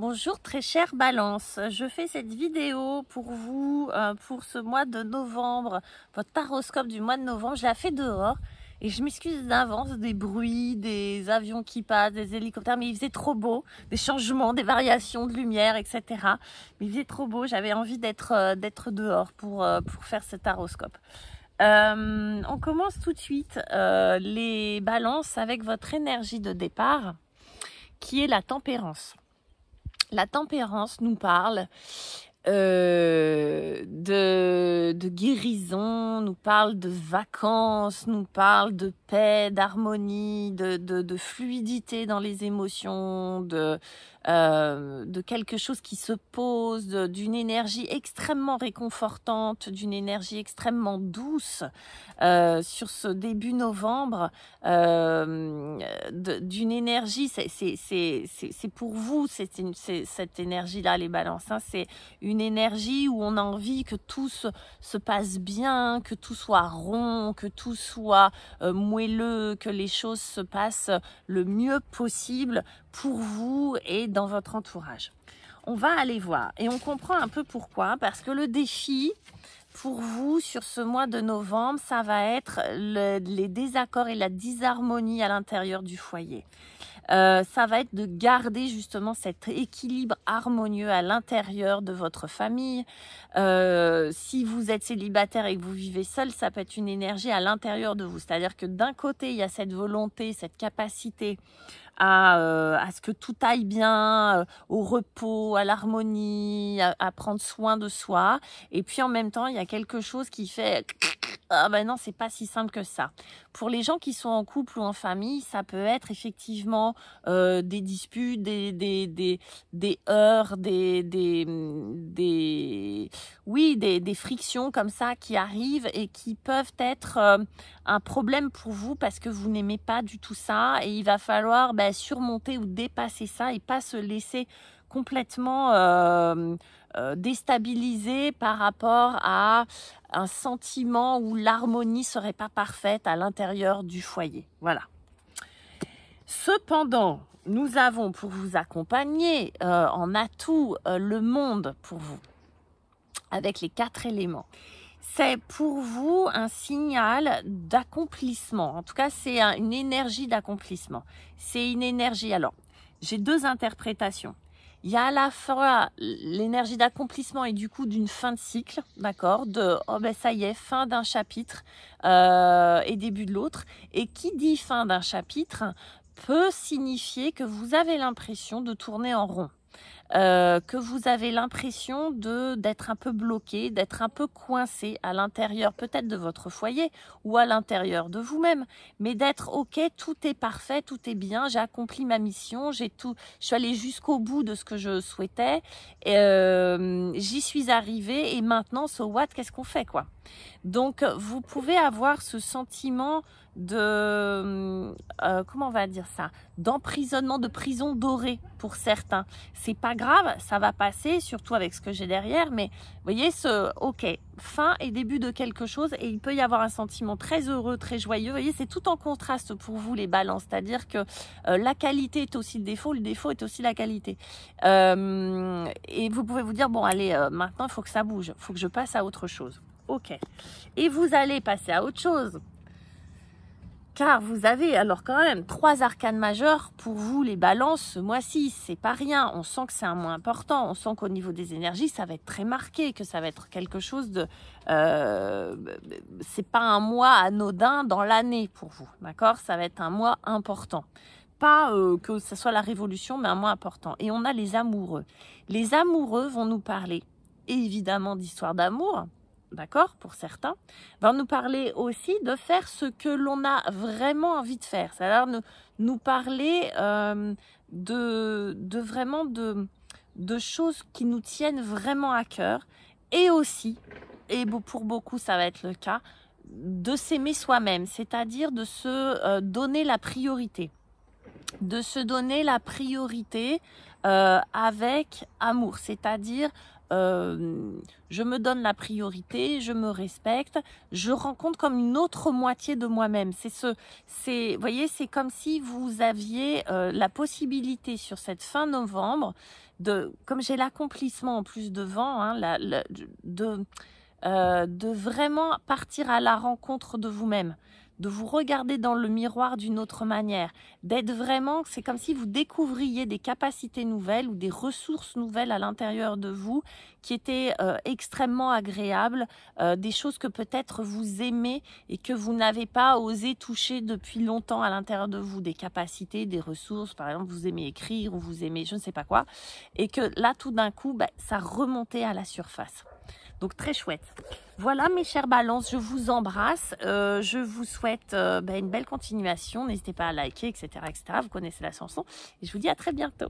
Bonjour très chère Balance, je fais cette vidéo pour vous euh, pour ce mois de novembre, votre taroscope du mois de novembre, je la fait dehors et je m'excuse d'avance des bruits, des avions qui passent, des hélicoptères, mais il faisait trop beau, des changements, des variations de lumière, etc. Mais il faisait trop beau, j'avais envie d'être euh, dehors pour, euh, pour faire ce taroscope. on commence tout de suite les balances avec votre énergie de départ qui est la tempérance. La tempérance nous parle euh, de guérison, nous parle de vacances, nous parle de paix, d'harmonie, de, de, fluidité dans les émotions, de, euh, de quelque chose qui se pose, d'une énergie extrêmement réconfortante, d'une énergie extrêmement douce euh, sur ce début novembre, euh, d'une énergie, c'est pour vous c'est cette énergie-là, les balances, hein, c'est une énergie où on a envie que tout se, passe bien, que tout soit rond, que tout soit moins que les choses se passent le mieux possible pour vous et dans votre entourage. On va aller voir et on comprend un peu pourquoi, parce que le défi pour vous sur ce mois de novembre, ça va être les désaccords et la disharmonie à l'intérieur du foyer. Euh, ça va être de garder justement cet équilibre harmonieux à l'intérieur de votre famille. Euh, si vous êtes célibataire et que vous vivez seul, ça peut être une énergie à l'intérieur de vous. C'est-à-dire que d'un côté, il y a cette volonté, cette capacité à, euh, à ce que tout aille bien, au repos, à l'harmonie, à, à prendre soin de soi. Et puis en même temps, il y a quelque chose qui fait ah ben non, c'est pas si simple que ça. Pour les gens qui sont en couple ou en famille, ça peut être effectivement euh, des disputes, des, des, des, des heurts, des, des, des, oui, des, des, frictions comme ça qui arrivent et qui peuvent être euh, un problème pour vous parce que vous n'aimez pas du tout ça et il va falloir ben, surmonter ou dépasser ça et pas se laisser complètement... Euh, euh, par rapport à un sentiment où l'harmonie serait pas parfaite à l'intérieur du foyer. Voilà. Cependant, nous avons pour vous accompagner euh, en atout euh, le monde pour vous, avec les quatre éléments. C'est pour vous un signal d'accomplissement. En tout cas, c'est une énergie d'accomplissement. C'est une énergie. Alors, j'ai deux interprétations il y a à la fois l'énergie d'accomplissement et du coup d'une fin de cycle, d'accord De oh ben ça y est, fin d'un chapitre euh, et début de l'autre. Et qui dit fin d'un chapitre peut signifier que vous avez l'impression de tourner en rond. Euh, que vous avez l'impression de d'être un peu bloqué, d'être un peu coincé à l'intérieur peut-être de votre foyer ou à l'intérieur de vous-même, mais d'être ok, tout est parfait, tout est bien, j'ai accompli ma mission, j'ai tout, je suis allée jusqu'au bout de ce que je souhaitais, euh, j'y suis arrivée et maintenant, so what, qu'est-ce qu'on fait quoi Donc vous pouvez avoir ce sentiment de euh, comment on va dire ça d'emprisonnement de prison dorée pour certains c'est pas grave, ça va passer, surtout avec ce que j'ai derrière. Mais vous voyez, ce OK, fin et début de quelque chose, et il peut y avoir un sentiment très heureux, très joyeux. Vous voyez, c'est tout en contraste pour vous les balances, c'est-à-dire que euh, la qualité est aussi le défaut, le défaut est aussi la qualité. Euh, et vous pouvez vous dire bon, allez, euh, maintenant il faut que ça bouge, il faut que je passe à autre chose. OK. Et vous allez passer à autre chose car vous avez alors quand même trois arcanes majeures pour vous les balances ce mois-ci, c'est pas rien, on sent que c'est un mois important, on sent qu'au niveau des énergies ça va être très marqué, que ça va être quelque chose de... Euh, c'est pas un mois anodin dans l'année pour vous, d'accord Ça va être un mois important pas euh, que ce soit la révolution, mais un mois important. Et on a les amoureux. Les amoureux vont nous parler évidemment d'histoire d'amour, d'accord, pour certains, va nous parler aussi de faire ce que l'on a vraiment envie de faire. cest à nous, parler euh, de, vraiment de, choses qui nous tiennent vraiment à cœur et aussi, et pour beaucoup ça va être le cas, de s'aimer soi-même, c'est-à-dire de se euh, donner la priorité. De se donner la priorité euh, avec amour, c'est-à-dire euh, je me donne la priorité, je me respecte, je rencontre comme une autre moitié de moi-même. C'est ce, c'est, voyez, c'est comme si vous aviez euh, la possibilité sur cette fin novembre de, comme j'ai l'accomplissement en plus devant, hein, la, de, euh, de vraiment partir à la rencontre de vous-même de vous regarder dans le miroir d'une autre manière, d'être vraiment, c'est comme si vous découvriez des capacités nouvelles ou des ressources nouvelles à l'intérieur de vous qui étaient euh, extrêmement agréables, euh, des choses que peut-être vous aimez et que vous n'avez pas osé toucher depuis longtemps à l'intérieur de vous, des capacités, des ressources, par exemple vous aimez écrire ou vous aimez je ne sais pas quoi, et que là tout d'un coup, bah, ça remontait à la surface. Donc très chouette. Voilà mes chers balances, je vous embrasse. Euh, je vous souhaite euh, bah, une belle continuation. N'hésitez pas à liker, etc., etc. Vous connaissez la chanson. Et je vous dis à très bientôt.